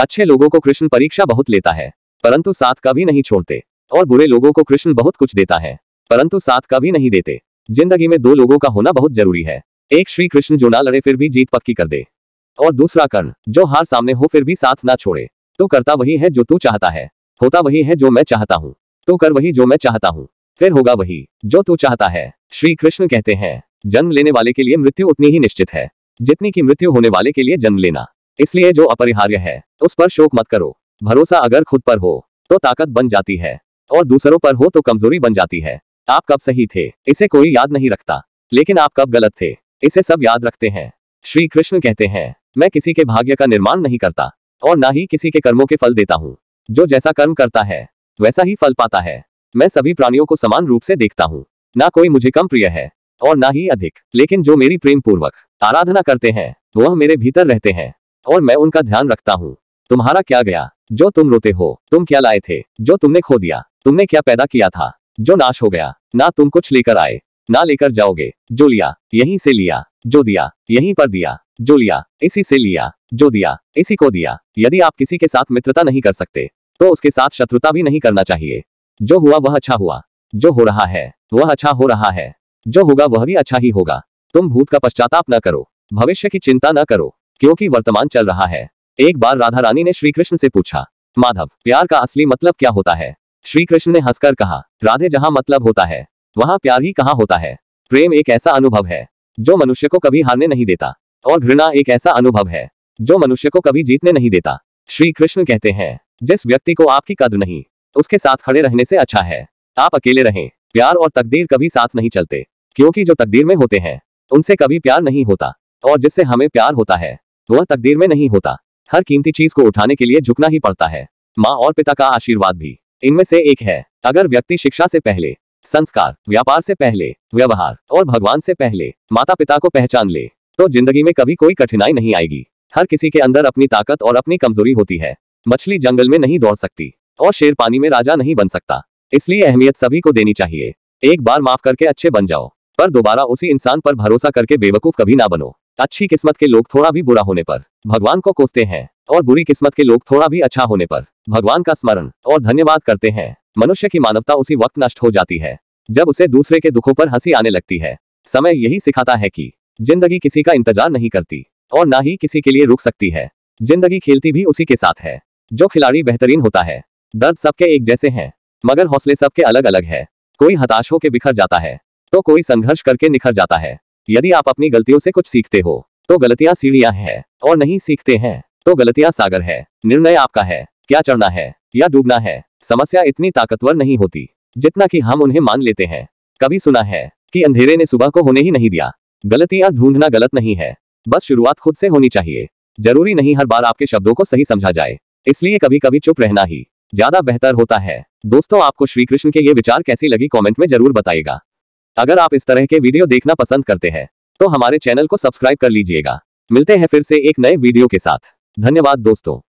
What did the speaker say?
अच्छे लोगों को कृष्ण परीक्षा बहुत लेता है परंतु साथ कभी नहीं छोड़ते और बुरे लोगों को कृष्ण बहुत कुछ देता है परंतु साथ कभी नहीं देते जिंदगी में दो लोगों का होना बहुत जरूरी है एक श्री कृष्ण जो ना लड़े फिर भी जीत पक्की कर दे और दूसरा कर्ण जो हार सामने हो फिर भी साथ ना छोड़े तो करता वही है जो तू चाहता है होता वही है जो मैं चाहता हूँ तो कर वही जो मैं चाहता हूँ फिर होगा वही जो तू चाहता है श्री कृष्ण कहते हैं जन्म लेने वाले के लिए मृत्यु उतनी ही निश्चित है जितनी की मृत्यु होने वाले के लिए जन्म लेना इसलिए जो अपरिहार्य है उस पर शोक मत करो भरोसा अगर खुद पर हो तो ताकत बन जाती है और दूसरों पर हो तो कमजोरी बन जाती है आप कब सही थे इसे कोई याद नहीं रखता लेकिन आप कब गलत थे इसे सब याद रखते हैं श्री कृष्ण कहते हैं मैं किसी के भाग्य का निर्माण नहीं करता और ना ही किसी के कर्मों के फल देता हूँ जो जैसा कर्म करता है वैसा ही फल पाता है मैं सभी प्राणियों को समान रूप से देखता हूँ ना कोई मुझे कम प्रिय है और ना ही अधिक लेकिन जो मेरी प्रेम पूर्वक आराधना करते हैं वह मेरे भीतर रहते हैं और मैं उनका ध्यान रखता हूँ तुम्हारा क्या गया जो तुम रोते हो तुम क्या लाए थे जो तुमने खो दिया तुमने क्या पैदा किया था जो नाश हो गया ना तुम कुछ लेकर आए ना लेकर जाओगे जो लिया यहीं से लिया जो दिया यहीं पर दिया जो लिया इसी से लिया जो दिया इसी को दिया यदि आप किसी के साथ मित्रता नहीं कर सकते तो उसके साथ शत्रुता भी नहीं करना चाहिए जो हुआ वह अच्छा हुआ जो हो रहा है वह अच्छा हो रहा है जो होगा वह भी अच्छा ही होगा तुम भूत का पश्चाताप न करो भविष्य की चिंता न करो क्योंकि वर्तमान चल रहा है एक बार राधा रानी ने श्री कृष्ण से पूछा माधव प्यार का असली मतलब क्या होता है श्री कृष्ण ने हंसकर कहा राधे जहाँ मतलब होता है वहाँ प्यार ही कहाँ होता है प्रेम एक ऐसा अनुभव है जो मनुष्य को कभी हारने नहीं देता और घृणा एक ऐसा अनुभव है जो मनुष्य को कभी जीतने नहीं देता श्री कृष्ण कहते हैं जिस व्यक्ति को आपकी कद्र नहीं उसके साथ खड़े रहने से अच्छा है आप अकेले रहें प्यार और तकदीर कभी साथ नहीं चलते क्योंकि जो तकदीर में होते हैं उनसे कभी प्यार नहीं होता और जिससे हमें प्यार होता है वह तकदीर में नहीं होता हर कीमती चीज को उठाने के लिए झुकना ही पड़ता है माँ और पिता का आशीर्वाद भी इनमें से एक है अगर व्यक्ति शिक्षा से पहले संस्कार व्यापार से पहले व्यवहार और भगवान से पहले माता पिता को पहचान ले तो जिंदगी में कभी कोई कठिनाई नहीं आएगी हर किसी के अंदर अपनी ताकत और अपनी कमजोरी होती है मछली जंगल में नहीं दौड़ सकती और शेर पानी में राजा नहीं बन सकता इसलिए अहमियत सभी को देनी चाहिए एक बार माफ करके अच्छे बन जाओ पर दोबारा उसी इंसान पर भरोसा करके बेवकूफ कभी ना बनो अच्छी किस्मत के लोग थोड़ा भी बुरा होने पर भगवान को कोसते हैं और बुरी किस्मत के लोग थोड़ा भी अच्छा होने पर भगवान का स्मरण और धन्यवाद करते हैं मनुष्य की मानवता उसी वक्त नष्ट हो जाती है जब उसे दूसरे के दुखों पर हंसी आने लगती है समय यही सिखाता है कि जिंदगी किसी का इंतजार नहीं करती और ना ही किसी के लिए रुक सकती है जिंदगी खेलती भी उसी के साथ है जो खिलाड़ी बेहतरीन होता है दर्द सबके एक जैसे हैं मगर हौसले सबके अलग अलग है कोई हताश होकर बिखर जाता है तो कोई संघर्ष करके निखर जाता है यदि आप अपनी गलतियों से कुछ सीखते हो तो गलतियां सीढ़ियां हैं और नहीं सीखते हैं तो गलतियां सागर है निर्णय आपका है क्या चढ़ना है या डूबना है समस्या इतनी ताकतवर नहीं होती जितना कि हम उन्हें मान लेते हैं कभी सुना है कि अंधेरे ने सुबह को होने ही नहीं दिया गलतियां ढूंढना गलत नहीं है बस शुरुआत खुद से होनी चाहिए जरूरी नहीं हर बार आपके शब्दों को सही समझा जाए इसलिए कभी कभी चुप रहना ही ज्यादा बेहतर होता है दोस्तों आपको श्री कृष्ण के ये विचार कैसी लगी कॉमेंट में जरूर बताएगा अगर आप इस तरह के वीडियो देखना पसंद करते हैं तो हमारे चैनल को सब्सक्राइब कर लीजिएगा मिलते हैं फिर से एक नए वीडियो के साथ धन्यवाद दोस्तों